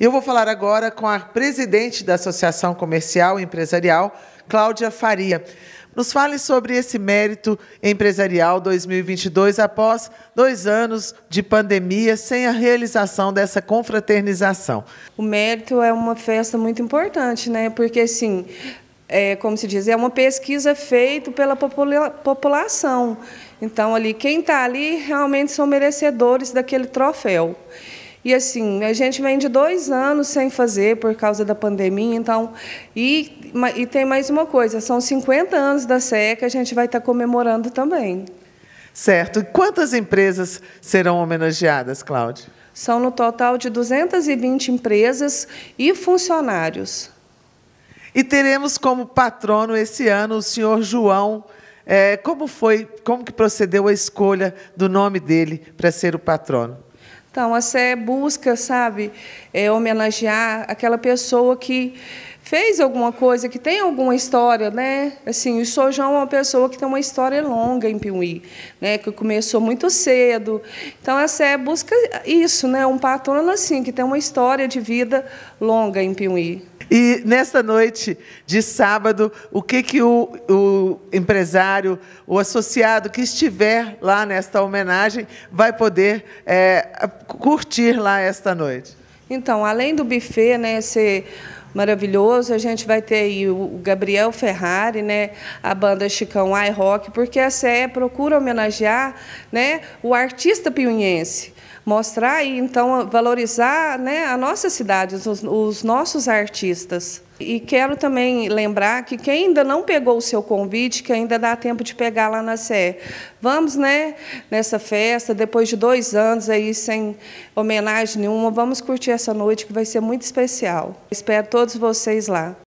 Eu vou falar agora com a presidente da Associação Comercial e Empresarial, Cláudia Faria. Nos fale sobre esse mérito empresarial 2022 após dois anos de pandemia sem a realização dessa confraternização. O mérito é uma festa muito importante, né? Porque assim, é, como se diz, é uma pesquisa feita pela popula população. Então ali, quem está ali realmente são merecedores daquele troféu. E assim, a gente vem de dois anos sem fazer por causa da pandemia, então. E, e tem mais uma coisa: são 50 anos da CE que a gente vai estar tá comemorando também. Certo. E quantas empresas serão homenageadas, Cláudia? São no total de 220 empresas e funcionários. E teremos como patrono esse ano o senhor João. É, como foi, como que procedeu a escolha do nome dele para ser o patrono? Então, você é busca, sabe, é, homenagear aquela pessoa que fez alguma coisa, que tem alguma história, né? Assim, o Sojão é uma pessoa que tem uma história longa em Piuí, né? Que começou muito cedo. Então, é a Sé busca isso, né? Um patrono assim que tem uma história de vida longa em Piuí. E nesta noite de sábado, o que, que o, o, empresário, o associado que estiver lá nesta homenagem vai poder é, curtir lá esta noite? Então, além do buffet, né, ser maravilhoso. A gente vai ter aí o Gabriel Ferrari, né, a banda Chicão I Rock, porque a CE procura homenagear né, o artista piunhense. Mostrar e então valorizar né, a nossa cidade, os, os nossos artistas. E quero também lembrar que quem ainda não pegou o seu convite, que ainda dá tempo de pegar lá na Sé. Vamos, né, nessa festa, depois de dois anos aí sem homenagem nenhuma, vamos curtir essa noite que vai ser muito especial. Espero todos vocês lá.